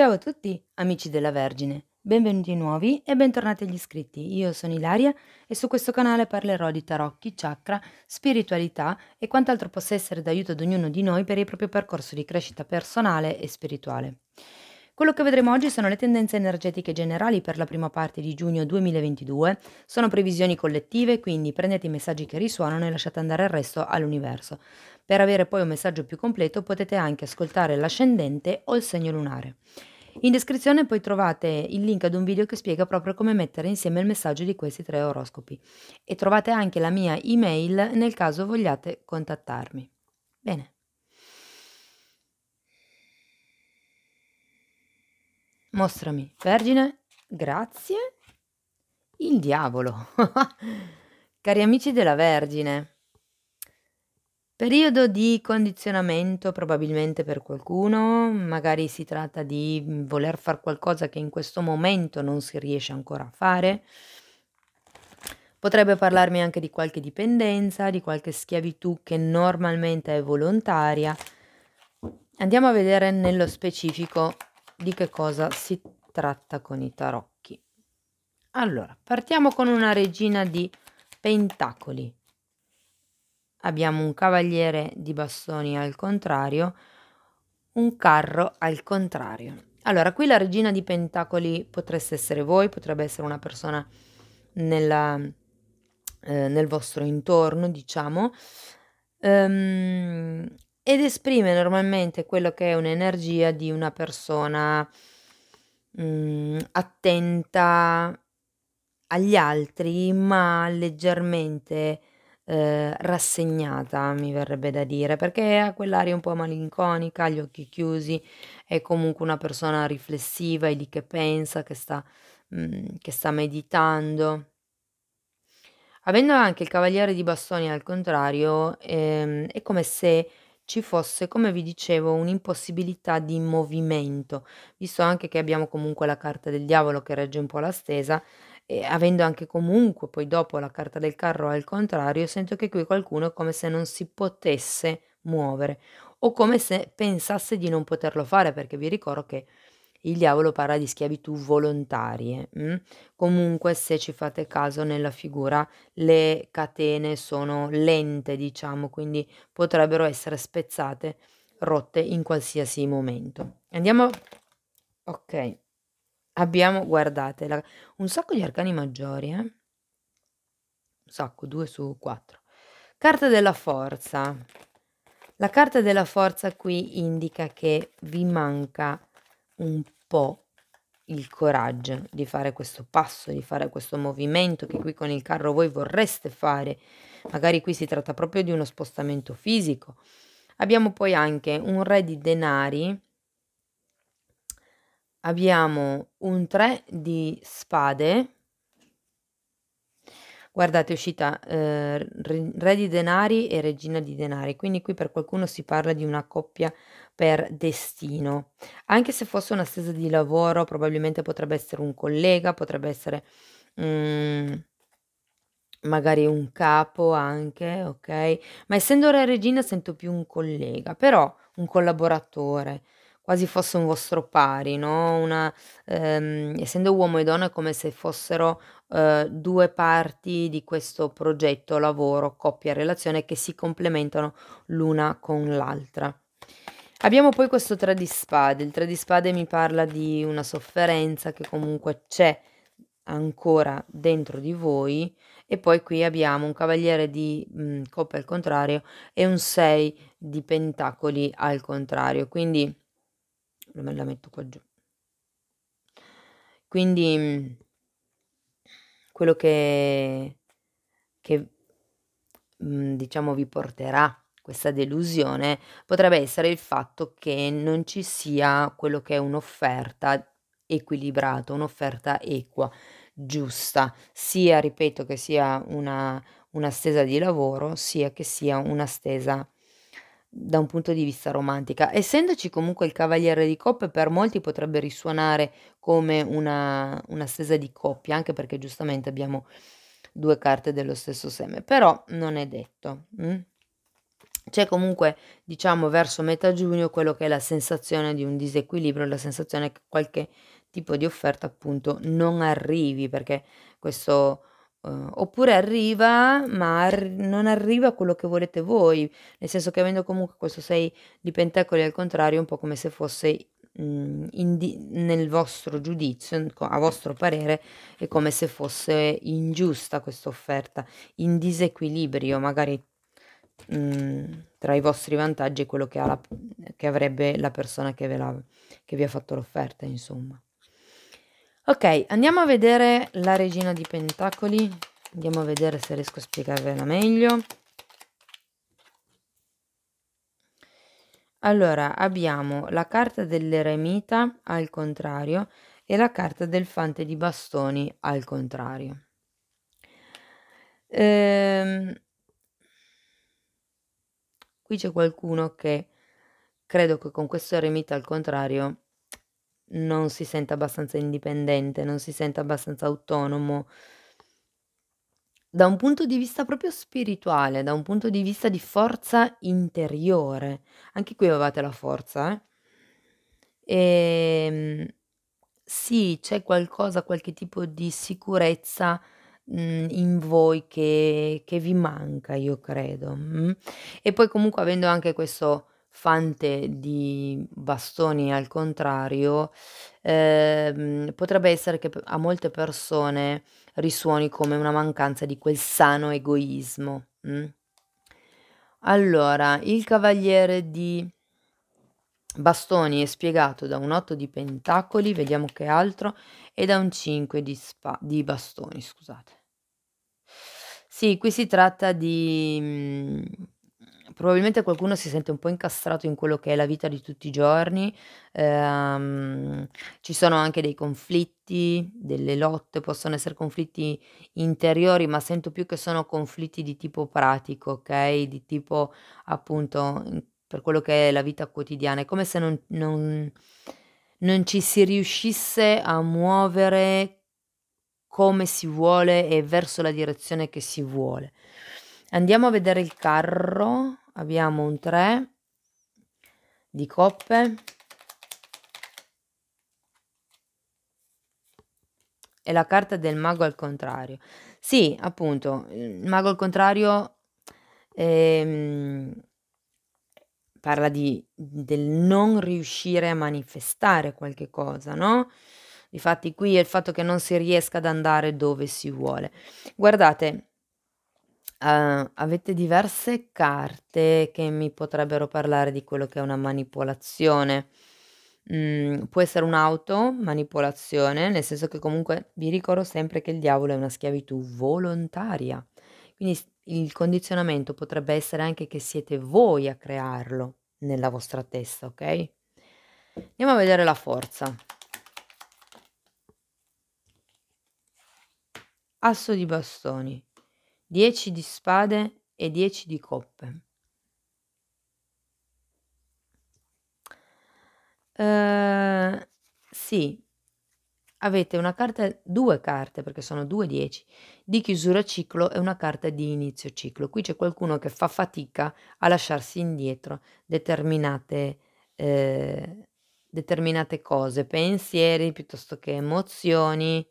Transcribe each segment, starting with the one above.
Ciao a tutti, amici della Vergine, benvenuti nuovi e bentornati agli iscritti. Io sono Ilaria e su questo canale parlerò di tarocchi, chakra, spiritualità e quant'altro possa essere d'aiuto ad ognuno di noi per il proprio percorso di crescita personale e spirituale. Quello che vedremo oggi sono le tendenze energetiche generali per la prima parte di giugno 2022, sono previsioni collettive, quindi prendete i messaggi che risuonano e lasciate andare il resto all'universo. Per avere poi un messaggio più completo potete anche ascoltare l'ascendente o il segno lunare. In descrizione poi trovate il link ad un video che spiega proprio come mettere insieme il messaggio di questi tre oroscopi e trovate anche la mia email nel caso vogliate contattarmi. Bene. Mostrami, Vergine, grazie. Il diavolo. Cari amici della Vergine, Periodo di condizionamento probabilmente per qualcuno, magari si tratta di mm, voler fare qualcosa che in questo momento non si riesce ancora a fare. Potrebbe parlarmi anche di qualche dipendenza, di qualche schiavitù che normalmente è volontaria. Andiamo a vedere nello specifico di che cosa si tratta con i tarocchi. Allora, partiamo con una regina di pentacoli abbiamo un cavaliere di bastoni al contrario, un carro al contrario. Allora, qui la regina di pentacoli potreste essere voi, potrebbe essere una persona nella, eh, nel vostro intorno, diciamo, um, ed esprime normalmente quello che è un'energia di una persona um, attenta agli altri, ma leggermente eh, rassegnata, mi verrebbe da dire, perché ha quell'aria un po' malinconica, gli occhi chiusi, è comunque una persona riflessiva, e di che pensa, che sta, mh, mm, che sta meditando. Avendo anche il cavaliere di bastoni al contrario, ehm, è come se ci fosse, come vi dicevo, un'impossibilità di movimento, visto anche che abbiamo comunque la carta del diavolo che regge un po' la stesa, e avendo anche comunque poi dopo la carta del carro al contrario, sento che qui qualcuno è come se non si potesse muovere o come se pensasse di non poterlo fare, perché vi ricordo che il diavolo parla di schiavitù volontarie. Eh, Mh? Mm? Comunque, se ci fate caso nella figura, le catene sono lente, diciamo, quindi potrebbero essere spezzate, rotte in qualsiasi momento. Andiamo. Ok. Abbiamo, guardate, la, un sacco di arcani maggiori, eh? Un sacco, 2 su 4. Carta della forza. La carta della forza qui indica che vi manca un po' il coraggio di fare questo passo, di fare questo movimento che qui con il carro voi vorreste fare. Magari qui si tratta proprio di uno spostamento fisico. Abbiamo poi anche un re di denari abbiamo un 3 di spade, guardate è uscita eh, re di denari e regina di denari, quindi qui per qualcuno si parla di una coppia per destino, anche se fosse una stesa di lavoro probabilmente potrebbe essere un collega, potrebbe essere... Mm, magari un capo anche, ok? Ma essendo re regina sento più un collega, però un collaboratore, quasi fosse un vostro pari, no, una ehm, essendo uomo e donna è come se fossero, eh, uhm, 2 parti di questo progetto, lavoro, coppia, relazione che si complementano l'una con l'altra. Abbiamo poi questo tre di spade. Il tre di spade mi parla di una sofferenza che comunque c'è ancora dentro di voi e poi qui abbiamo un cavaliere di, mhmm, coppe al contrario e un 6 di pentacoli al contrario. Quindi me la metto qua giù. Quindi mm, quello che, che mm, diciamo vi porterà questa delusione potrebbe essere il fatto che non ci sia quello che è un'offerta equilibrata, un'offerta equa, giusta, sia, ripeto, che sia una, una stesa di lavoro, sia che sia una stesa da un punto di vista romantica. Essendoci comunque il cavaliere di coppe, per molti potrebbe risuonare come una, una stesa di coppia, anche perché giustamente abbiamo due carte dello stesso seme, però non è detto. Hm? C'è comunque, diciamo, verso metà giugno quello che è la sensazione di un disequilibrio, la sensazione che qualche tipo di offerta appunto non arrivi, perché questo Uh, oppure arriva, ma ar- non arriva quello che volete voi, nel senso che avendo comunque questo 6 di pentacoli al contrario, è un po' come se fosse mh, mm, di- nel vostro giudizio, a vostro parere, è come se fosse ingiusta questa offerta, in disequilibrio magari mh, mm, tra i vostri vantaggi e quello che, la- che avrebbe la persona che, la- che vi ha fatto l'offerta, insomma. Ok, andiamo a vedere la regina di pentacoli. Andiamo a vedere se riesco a spiegarvela meglio. Allora, abbiamo la carta dell'eremita al contrario e la carta del fante di bastoni al contrario. Ehm, qui c'è qualcuno che credo che con questo eremita al contrario non si sente abbastanza indipendente, non si sente abbastanza autonomo. Da un punto di vista proprio spirituale, da un punto di vista di forza interiore. Anche qui avevate la forza, eh? E, ehm, sì, c'è qualcosa, qualche tipo di sicurezza mh, mm, in voi che, che, vi manca, io credo. Mh? Mm? E poi comunque avendo anche questo fante di bastoni al contrario, ehm, potrebbe essere che a molte persone risuoni come una mancanza di quel sano egoismo. Mh? Mm? Allora, il cavaliere di bastoni è spiegato da un 8 di pentacoli, vediamo che altro, e da un 5 di, spa, di bastoni, scusate. Sì, qui si tratta di mm, probabilmente qualcuno si sente un po' incastrato in quello che è la vita di tutti i giorni, ehm, ci sono anche dei conflitti, delle lotte, possono essere conflitti interiori, ma sento più che sono conflitti di tipo pratico, ok? Di tipo appunto per quello che è la vita quotidiana, è come se non, non, non ci si riuscisse a muovere come si vuole e verso la direzione che si vuole. Andiamo a vedere il carro abbiamo un 3 di coppe e la carta del mago al contrario. Sì, appunto, il mago al contrario ehm, parla di, del non riuscire a manifestare qualche cosa, no? Difatti qui è il fatto che non si riesca ad andare dove si vuole. Guardate, Uhm, avete diverse carte che mi potrebbero parlare di quello che è una manipolazione. Mhmm, può essere un'auto manipolazione, nel senso che comunque vi ricordo sempre che il diavolo è una schiavitù volontaria. Quindi il condizionamento potrebbe essere anche che siete voi a crearlo nella vostra testa, ok? Andiamo a vedere la forza. Asso di bastoni. 10 di spade e 10 di coppe. Uh, sì, avete una carta, due carte, perché sono due 10, di chiusura ciclo e una carta di inizio ciclo. Qui c'è qualcuno che fa fatica a lasciarsi indietro determinate, eh, determinate cose, pensieri piuttosto che emozioni,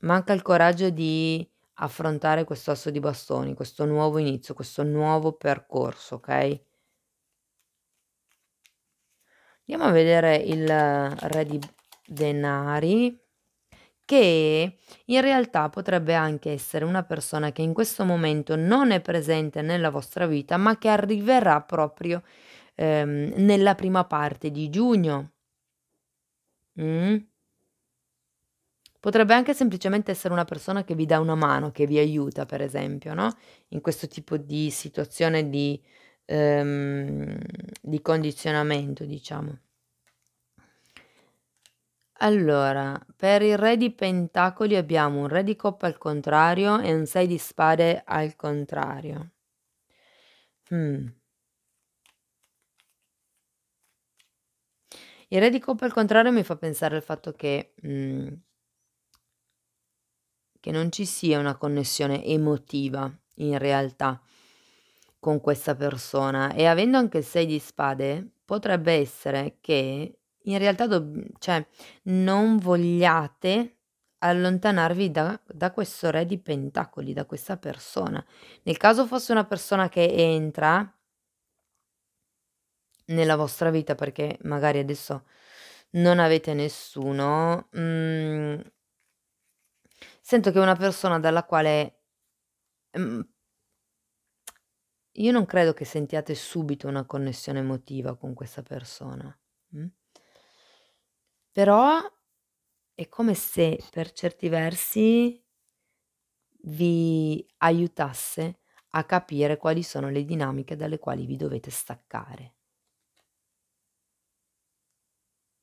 manca il coraggio di affrontare questo asso di bastoni, questo nuovo inizio, questo nuovo percorso, ok? Andiamo a vedere il re di denari che in realtà potrebbe anche essere una persona che in questo momento non è presente nella vostra vita, ma che arriverà proprio ehm, nella prima parte di giugno. Mm? Potrebbe anche semplicemente essere una persona che vi dà una mano, che vi aiuta, per esempio, no? In questo tipo di situazione di, ehm, di condizionamento, diciamo. Allora, per il re di pentacoli abbiamo un re di coppa al contrario e un 6 di spade al contrario. Hmm. Il re di coppa al contrario mi fa pensare al fatto che... Mh, mm, che non ci sia una connessione emotiva in realtà con questa persona e avendo anche il 6 di spade potrebbe essere che in realtà do- cioè, non vogliate allontanarvi da, da, questo re di pentacoli, da questa persona. Nel caso fosse una persona che entra nella vostra vita perché magari adesso non avete nessuno, mh, mm, sento che è una persona dalla quale mm, io non credo che sentiate subito una connessione emotiva con questa persona, mm? però è come se per certi versi vi aiutasse a capire quali sono le dinamiche dalle quali vi dovete staccare.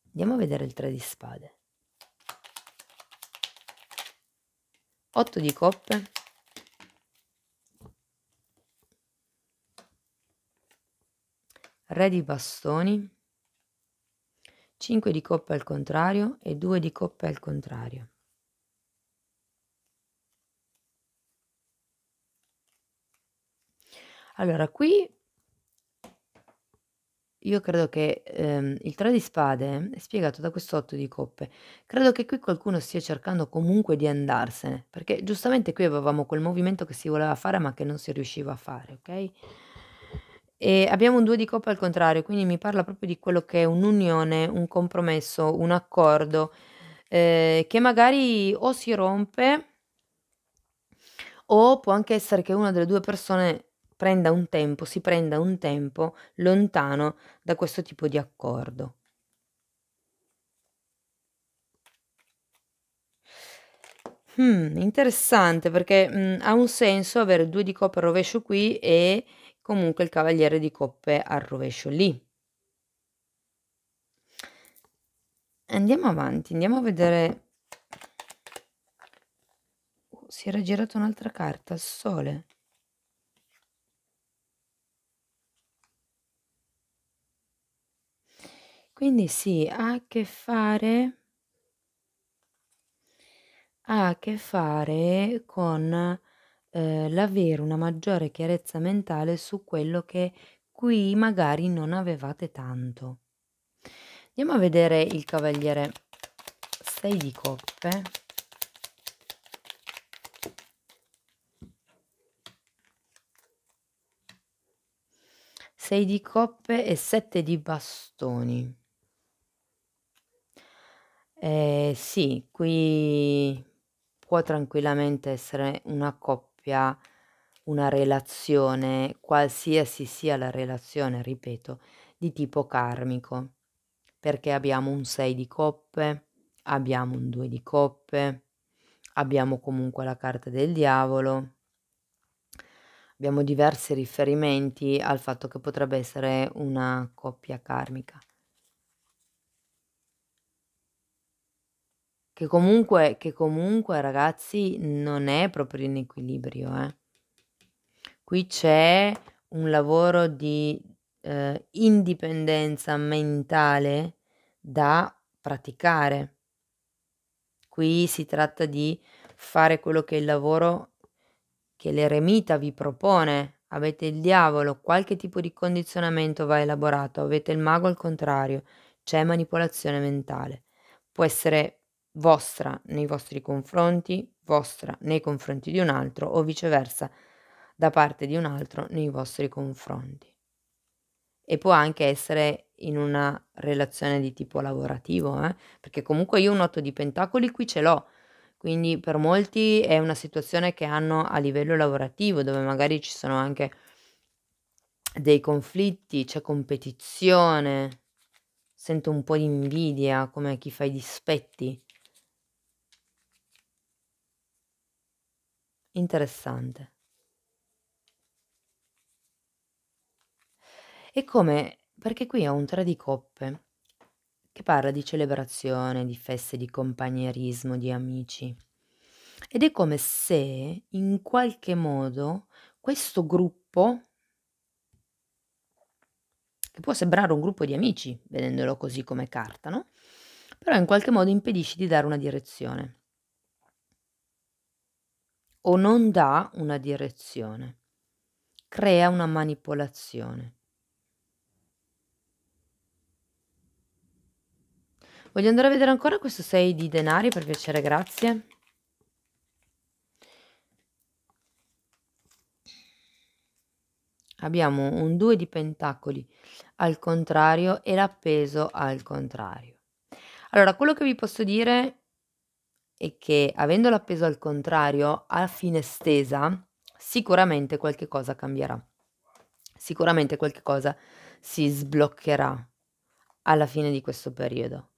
Andiamo a vedere il tre di spade. 8 di coppe re di bastoni 5 di coppe al contrario e 2 di coppe al contrario allora qui io credo che ehm, il 3 di spade è spiegato da questo 8 di coppe. Credo che qui qualcuno stia cercando comunque di andarsene, perché giustamente qui avevamo quel movimento che si voleva fare ma che non si riusciva a fare, ok? E abbiamo un 2 di coppe al contrario, quindi mi parla proprio di quello che è un'unione, un compromesso, un accordo eh, che magari o si rompe o può anche essere che una delle due persone prenda un tempo, si prenda un tempo lontano da questo tipo di accordo. Hmm, interessante perché mh, mm, ha un senso avere due di coppe al rovescio qui e comunque il cavaliere di coppe al rovescio lì. Andiamo avanti, andiamo a vedere... Oh, si era girata un'altra carta, il sole. Quindi sì, ha a che fare ha a che fare con, ehm, l'avere una maggiore chiarezza mentale su quello che qui magari non avevate tanto. Andiamo a vedere il cavaliere 6 di coppe. Sei di coppe e sette di bastoni. Ehm, sì, qui può tranquillamente essere una coppia, una relazione, qualsiasi sia la relazione, ripeto, di tipo karmico, perché abbiamo un 6 di coppe, abbiamo un 2 di coppe, abbiamo comunque la carta del diavolo. Abbiamo diversi riferimenti al fatto che potrebbe essere una coppia karmica. Che comunque, che comunque ragazzi non è proprio in equilibrio. Eh. Qui c'è un lavoro di eh, indipendenza mentale da praticare. Qui si tratta di fare quello che il lavoro che l'eremita vi propone. Avete il diavolo, qualche tipo di condizionamento va elaborato, avete il mago al contrario, c'è manipolazione mentale. Può essere vostra nei vostri confronti, vostra nei confronti di un altro o viceversa da parte di un altro nei vostri confronti. E può anche essere in una relazione di tipo lavorativo, eh? perché comunque io un otto di pentacoli qui ce l'ho, quindi per molti è una situazione che hanno a livello lavorativo, dove magari ci sono anche dei conflitti, c'è competizione, sento un po' di invidia come chi fa i dispetti interessante. E come? Perché qui ho un tre di coppe che parla di celebrazione, di feste, di compagnerismo, di amici. Ed è come se in qualche modo questo gruppo, che può sembrare un gruppo di amici, vedendolo così come carta, no? Però in qualche modo impedisci di dare una direzione o non dà una direzione, crea una manipolazione. Voglio andare a vedere ancora questo 6 di denari per piacere, grazie. Abbiamo un 2 di pentacoli al contrario e l'appeso al contrario. Allora, quello che vi posso dire è che avendolo appeso al contrario, a fine stesa, sicuramente qualche cosa cambierà. Sicuramente qualche cosa si sbloccherà alla fine di questo periodo.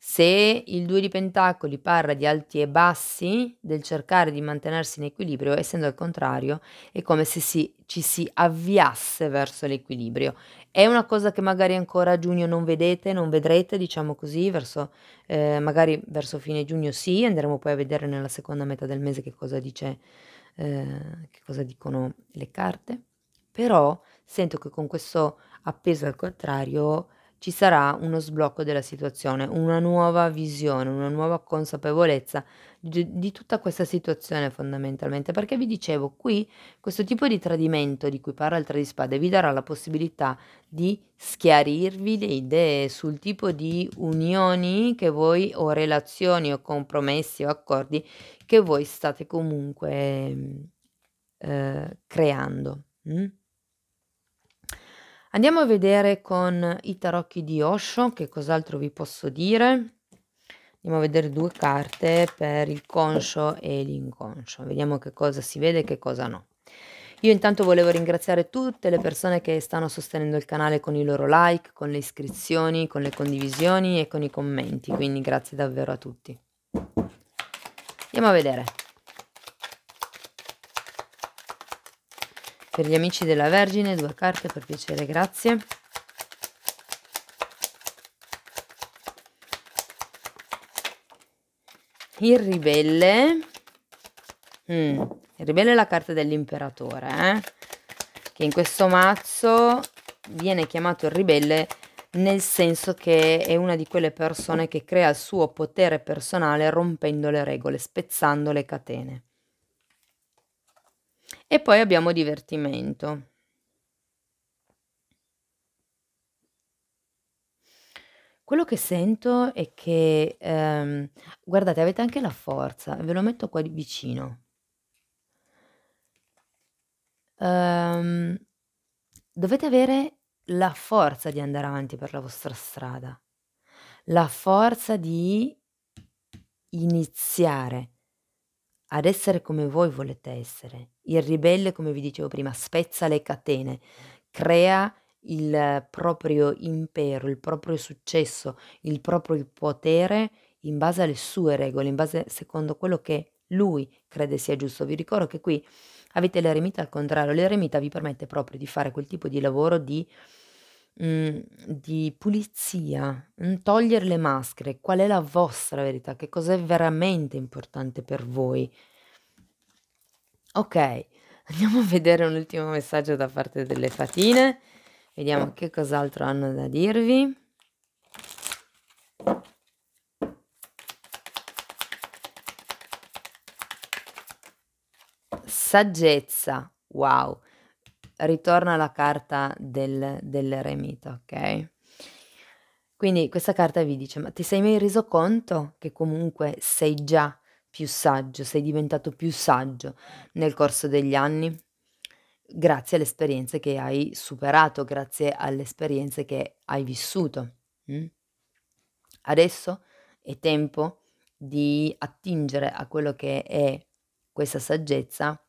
Se il due di Pentacoli parla di alti e bassi, del cercare di mantenersi in equilibrio, essendo al contrario, è come se si, ci si avviasse verso l'equilibrio. È una cosa che magari ancora a giugno non vedete, non vedrete, diciamo così, verso, eh, magari verso fine giugno sì, andremo poi a vedere nella seconda metà del mese che cosa dice, eh, che cosa dicono le carte, però sento che con questo appeso al contrario ci sarà uno sblocco della situazione, una nuova visione, una nuova consapevolezza di, di, tutta questa situazione fondamentalmente. Perché vi dicevo, qui questo tipo di tradimento di cui parla il Tre di Spade vi darà la possibilità di schiarirvi le idee sul tipo di unioni che voi o relazioni o compromessi o accordi che voi state comunque mm, eh, creando. Mm? Andiamo a vedere con i tarocchi di Osho, che cos'altro vi posso dire. Andiamo a vedere due carte per il conscio e l'inconscio. Vediamo che cosa si vede e che cosa no. Io intanto volevo ringraziare tutte le persone che stanno sostenendo il canale con i loro like, con le iscrizioni, con le condivisioni e con i commenti, quindi grazie davvero a tutti. Andiamo a vedere. Per gli amici della Vergine, due carte per piacere, grazie. Il ribelle. Mm, il ribelle è la carta dell'imperatore, eh? che in questo mazzo viene chiamato il ribelle nel senso che è una di quelle persone che crea il suo potere personale rompendo le regole, spezzando le catene. E poi abbiamo divertimento. Quello che sento è che, ehm, guardate, avete anche la forza, ve lo metto qua di vicino. Ehm, dovete avere la forza di andare avanti per la vostra strada, la forza di iniziare ad essere come voi volete essere il ribelle, come vi dicevo prima, spezza le catene, crea il proprio impero, il proprio successo, il proprio potere in base alle sue regole, in base secondo quello che lui crede sia giusto. Vi ricordo che qui avete l'eremita al contrario, l'eremita vi permette proprio di fare quel tipo di lavoro di, mh, mm, di pulizia, mh, mm, togliere le maschere, qual è la vostra verità, che cos'è veramente importante per voi, Ok, andiamo a vedere un ultimo messaggio da parte delle fatine. Vediamo che cos'altro hanno da dirvi. Saggezza, wow. Ritorna la carta del, dell'eremita, ok? Quindi questa carta vi dice, ma ti sei mai reso conto che comunque sei già più saggio, sei diventato più saggio nel corso degli anni grazie alle esperienze che hai superato, grazie alle esperienze che hai vissuto. Mm? Adesso è tempo di attingere a quello che è questa saggezza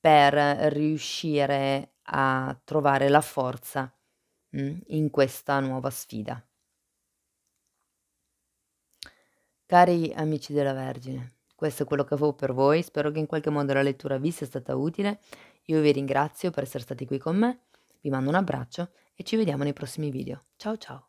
per riuscire a trovare la forza mm, in questa nuova sfida. Cari amici della Vergine, questo è quello che avevo per voi, spero che in qualche modo la lettura vi sia stata utile. Io vi ringrazio per essere stati qui con me, vi mando un abbraccio e ci vediamo nei prossimi video. Ciao ciao!